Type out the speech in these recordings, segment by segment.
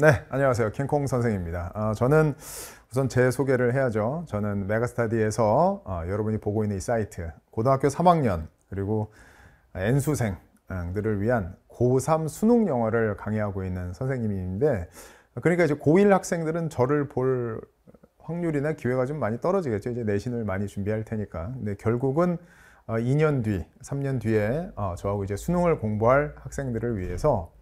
네, 안녕하세요. 킹콩 선생입니다. 어, 저는 우선 제 소개를 해야죠. 저는 메가스타디에서 어, 여러분이 보고 있는 이 사이트, 고등학교 3학년 그리고 N수생들을 위한 고3 수능 영어를 강의하고 있는 선생님인데, 그러니까 이제 고1 학생들은 저를 볼 확률이나 기회가 좀 많이 떨어지겠죠. 이제 내신을 많이 준비할 테니까. 근데 결국은 2년 어, 뒤, 3년 뒤에 어, 저하고 이제 수능을 공부할 학생들을 위해서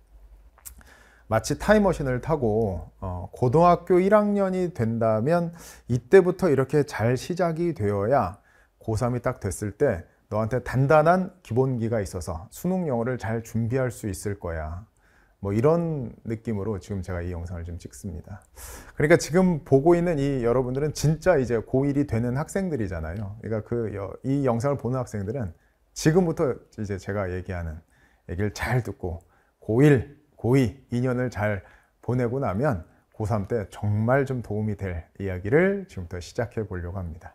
마치 타임머신을 타고 어, 고등학교 1학년이 된다면 이때부터 이렇게 잘 시작이 되어야 고3이 딱 됐을 때 너한테 단단한 기본기가 있어서 수능 영어를 잘 준비할 수 있을 거야. 뭐 이런 느낌으로 지금 제가 이 영상을 좀 찍습니다. 그러니까 지금 보고 있는 이 여러분들은 진짜 이제 고1이 되는 학생들이잖아요. 그러니까 그 이 영상을 보는 학생들은 지금부터 이제 제가 얘기하는 얘기를 잘 듣고 고1 고2 2년을 잘 보내고 나면 고3 때 정말 좀 도움이 될 이야기를 지금부터 시작해 보려고 합니다.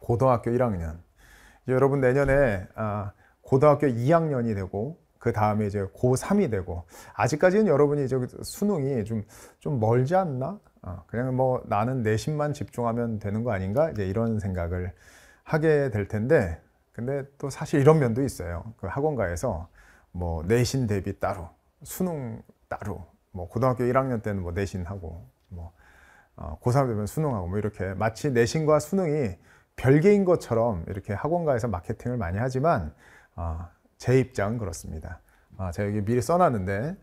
고등학교 1학년. 여러분 내년에 아, 고등학교 2학년이 되고 그 다음에 이제 고3이 되고 아직까지는 여러분이 이제 그 수능이 좀, 좀 멀지 않나? 아, 그냥 뭐 나는 내신만 집중하면 되는 거 아닌가? 이제 이런 생각을 하게 될 텐데 근데 또 사실 이런 면도 있어요. 그 학원가에서 뭐 내신 대비 따로 수능 따로, 뭐 고등학교 1학년 때는 뭐 내신하고, 뭐 어, 고3 되면 수능하고 뭐 이렇게 마치 내신과 수능이 별개인 것처럼 이렇게 학원가에서 마케팅을 많이 하지만 어, 제 입장은 그렇습니다. 어, 제가 여기 미리 써놨는데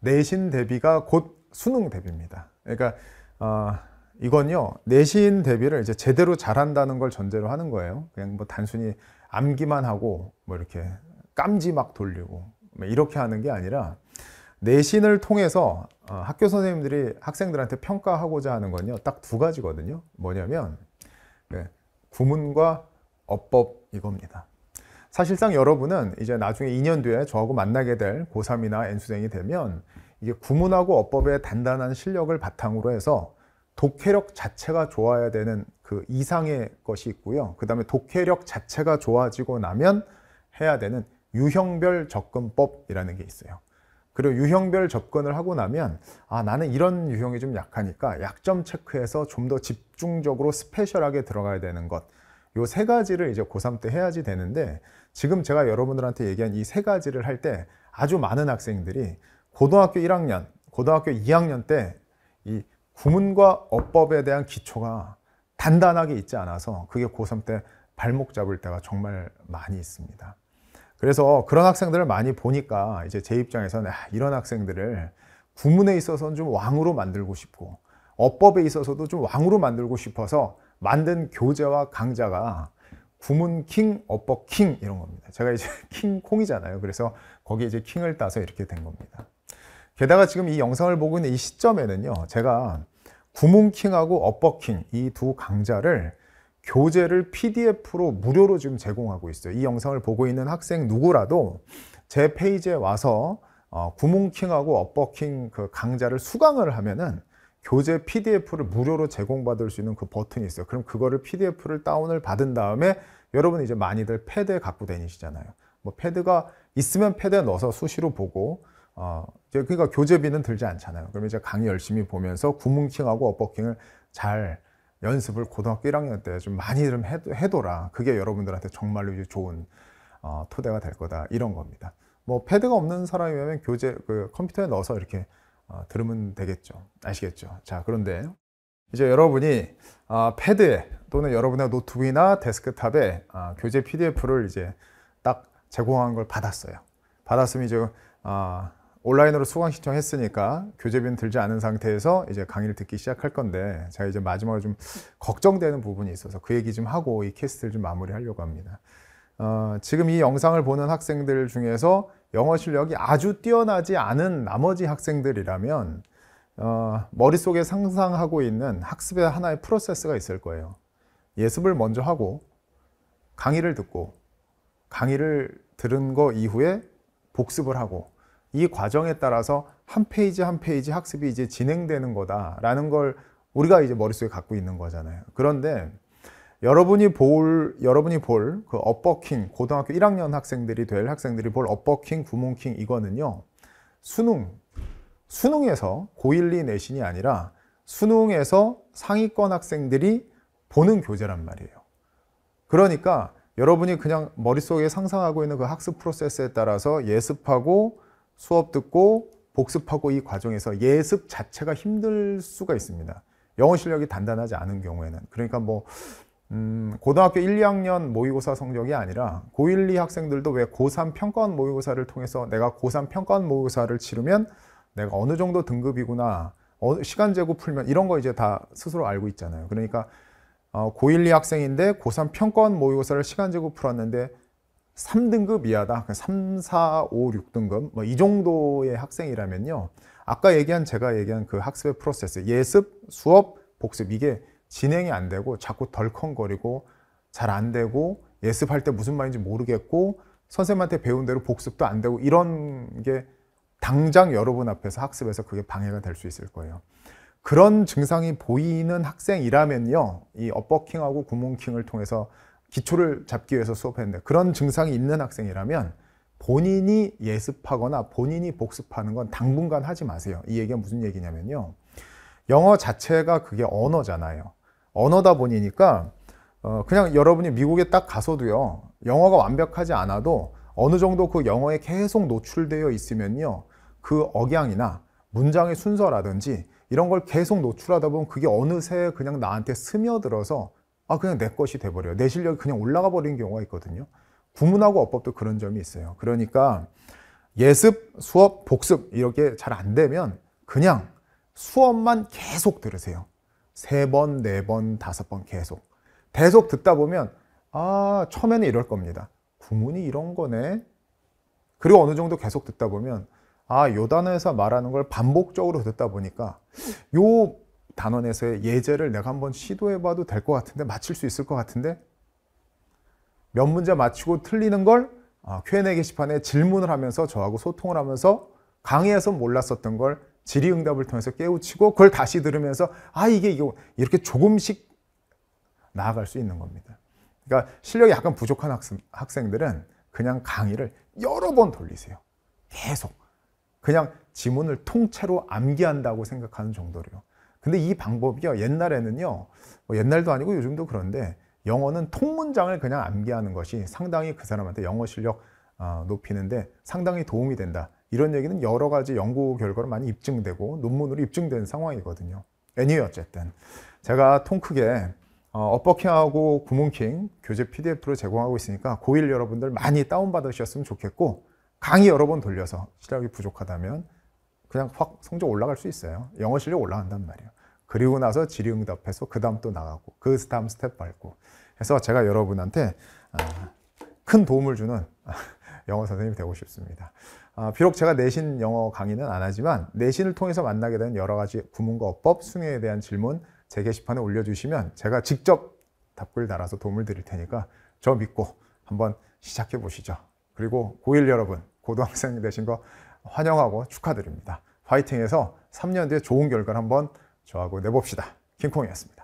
내신 대비가 곧 수능 대비입니다. 그러니까 이건요 내신 대비를 이제 제대로 잘한다는 걸 전제로 하는 거예요. 그냥 뭐 단순히 암기만 하고 뭐 이렇게 깜지 막 돌리고 뭐 이렇게 하는 게 아니라 내신을 통해서 어, 학교 선생님들이 학생들한테 평가하고자 하는 건요 딱두 가지거든요 뭐냐면 네, 구문과 어법 이겁니다 사실상 여러분은 이제 나중에 2년 뒤에 저하고 만나게 될 고3이나 N수생이 되면 이게 구문하고 어법의 단단한 실력을 바탕으로 해서 독해력 자체가 좋아야 되는 그 이상의 것이 있고요 그 다음에 독해력 자체가 좋아지고 나면 해야 되는 유형별 접근법이라는 게 있어요 그리고 유형별 접근을 하고 나면 아 나는 이런 유형이 좀 약하니까 약점 체크해서 좀 더 집중적으로 스페셜하게 들어가야 되는 것요 세 가지를 이제 고3 때 해야지 되는데 지금 제가 여러분들한테 얘기한 이 세 가지를 할 때 아주 많은 학생들이 고등학교 1학년, 고등학교 2학년 때 이 구문과 어법에 대한 기초가 단단하게 있지 않아서 그게 고3 때 발목 잡을 때가 정말 많이 있습니다. 그래서 그런 학생들을 많이 보니까 이제 제 입장에서는 아, 이런 학생들을 구문에 있어서는 좀 왕으로 만들고 싶고 어법에 있어서도 좀 왕으로 만들고 싶어서 만든 교재와 강좌가 구문 킹, 어법 킹 이런 겁니다. 제가 이제 킹 콩이잖아요. 그래서 거기에 이제 킹을 따서 이렇게 된 겁니다. 게다가 지금 이 영상을 보고 있는 이 시점에는요. 제가 구문 킹하고 어법 킹 이 두 강좌를 교재를 PDF로 무료로 지금 제공하고 있어요. 이 영상을 보고 있는 학생 누구라도 제 페이지에 와서 어, 구문킹하고 업버킹 그 강좌를 수강을 하면은 교재 PDF를 무료로 제공받을 수 있는 그 버튼이 있어요. 그럼 그거를 PDF를 다운을 받은 다음에 여러분 이제 많이들 패드에 갖고 다니시잖아요. 뭐 패드가 있으면 패드에 넣어서 수시로 보고 어 이제 그러니까 교재비는 들지 않잖아요. 그러면 이제 강의 열심히 보면서 구문킹하고 업버킹을 잘 연습을 고등학교 1학년 때 좀 많이 좀 해둬, 도해라 그게 여러분들한테 정말로 좋은 어, 토대가 될 거다. 이런 겁니다. 뭐 패드가 없는 사람이면 교재 그 컴퓨터에 넣어서 이렇게 어, 들으면 되겠죠. 아시겠죠? 자, 그런데 이제 여러분이 어, 아, 패드에 또는 여러분의 노트북이나 데스크탑에 어, 교재 PDF를 이제 딱 제공한 걸 받았어요. 받았으면 이제 어, 온라인으로 수강 신청했으니까 교재비는 들지 않은 상태에서 이제 강의를 듣기 시작할 건데 제가 이제 마지막으로 좀 걱정되는 부분이 있어서 그 얘기 좀 하고 이 캐스트를 좀 마무리하려고 합니다. 어, 지금 이 영상을 보는 학생들 중에서 영어 실력이 아주 뛰어나지 않은 나머지 학생들이라면 어, 머릿속에 상상하고 있는 학습의 하나의 프로세스가 있을 거예요. 예습을 먼저 하고 강의를 듣고 강의를 들은 거 이후에 복습을 하고 이 과정에 따라서 한 페이지 한 페이지 학습이 이제 진행되는 거다라는 걸 우리가 이제 머릿속에 갖고 있는 거잖아요. 그런데 여러분이 볼 여러분이 볼그 업버킹 고등학교 1학년 학생들이 될 학생들이 볼 업버킹 구몬킹 이거는요. 수능 수능에서 고1 2 내신이 아니라 수능에서 상위권 학생들이 보는 교재란 말이에요. 그러니까 여러분이 그냥 머릿속에 상상하고 있는 그 학습 프로세스에 따라서 예습하고 수업 듣고 복습하고 이 과정에서 예습 자체가 힘들 수가 있습니다. 영어 실력이 단단하지 않은 경우에는. 그러니까 뭐, 음, 고등학교 1, 2학년 모의고사 성적이 아니라 고1, 2 학생들도 왜 고3 평가원 모의고사를 통해서 내가 고3 평가원 모의고사를 치르면 내가 어느 정도 등급이구나, 어, 시간 제고 풀면 이런 거 이제 다 스스로 알고 있잖아요. 그러니까 어, 고1, 2 학생인데 고3 평가원 모의고사를 시간 제고 풀었는데 3등급 이하다, 3, 4, 5, 6등급 뭐 이 정도의 학생이라면요. 아까 얘기한 제가 얘기한 그 학습의 프로세스, 예습, 수업, 복습 이게 진행이 안 되고 자꾸 덜컹거리고 잘 안 되고 예습할 때 무슨 말인지 모르겠고 선생님한테 배운 대로 복습도 안 되고 이런 게 당장 여러분 앞에서 학습에서 그게 방해가 될 수 있을 거예요. 그런 증상이 보이는 학생이라면요. 이 업버킹하고 구몬킹을 통해서 기초를 잡기 위해서 수업했는데 그런 증상이 있는 학생이라면 본인이 예습하거나 본인이 복습하는 건 당분간 하지 마세요. 이 얘기가 무슨 얘기냐면요. 영어 자체가 그게 언어잖아요. 언어다 보니까 어 그냥 여러분이 미국에 딱 가서도요. 영어가 완벽하지 않아도 어느 정도 그 영어에 계속 노출되어 있으면요. 그 억양이나 문장의 순서라든지 이런 걸 계속 노출하다 보면 그게 어느새 그냥 나한테 스며들어서 아 그냥 내 것이 돼버려요. 내 실력이 그냥 올라가 버리는 경우가 있거든요. 구문하고 어법도 그런 점이 있어요. 그러니까 예습, 수업, 복습 이렇게 잘 안 되면 그냥 수업만 계속 들으세요. 세 번, 네 번, 다섯 번 계속. 계속 듣다 보면 아 처음에는 이럴 겁니다. 구문이 이런 거네. 그리고 어느 정도 계속 듣다 보면 아, 요 단어에서 말하는 걸 반복적으로 듣다 보니까 요 단원에서의 예제를 내가 한번 시도해봐도 될 것 같은데 맞출 수 있을 것 같은데 몇 문제 맞추고 틀리는 걸 Q&A 아, 게시판에 질문을 하면서 저하고 소통을 하면서 강의에서 몰랐었던 걸 질의응답을 통해서 깨우치고 그걸 다시 들으면서 아 이게 이거 이렇게 조금씩 나아갈 수 있는 겁니다. 그러니까 실력이 약간 부족한 학생, 학생들은 그냥 강의를 여러 번 돌리세요. 계속. 그냥 지문을 통째로 암기한다고 생각하는 정도로요. 근데 이 방법이요. 옛날에는요. 뭐 옛날도 아니고 요즘도 그런데 영어는 통문장을 그냥 암기하는 것이 상당히 그 사람한테 영어 실력 어, 높이는데 상당히 도움이 된다. 이런 얘기는 여러 가지 연구 결과로 많이 입증되고 논문으로 입증된 상황이거든요. 애니 어쨌든 제가 통 크게 어버킹하고 구문킹 교재 PDF로 제공하고 있으니까 고1 여러분들 많이 다운받으셨으면 좋겠고 강의 여러 번 돌려서 실력이 부족하다면 그냥 확 성적 올라갈 수 있어요. 영어 실력 올라간단 말이에요. 그리고 나서 질의응답해서 그 다음 또 나가고 그 다음 스텝 밟고 해서 제가 여러분한테 아, 큰 도움을 주는 아, 영어 선생님이 되고 싶습니다. 아, 비록 제가 내신 영어 강의는 안 하지만 내신을 통해서 만나게 되는 여러 가지 구문과 어법, 수능에 대한 질문 제 게시판에 올려주시면 제가 직접 답글 달아서 도움을 드릴 테니까 저 믿고 한번 시작해 보시죠. 그리고 고1 여러분, 고등학생 되신 거 환영하고 축하드립니다. 화이팅해서 3년 뒤에 좋은 결과를 한번 저하고 내봅시다. 킹콩이었습니다.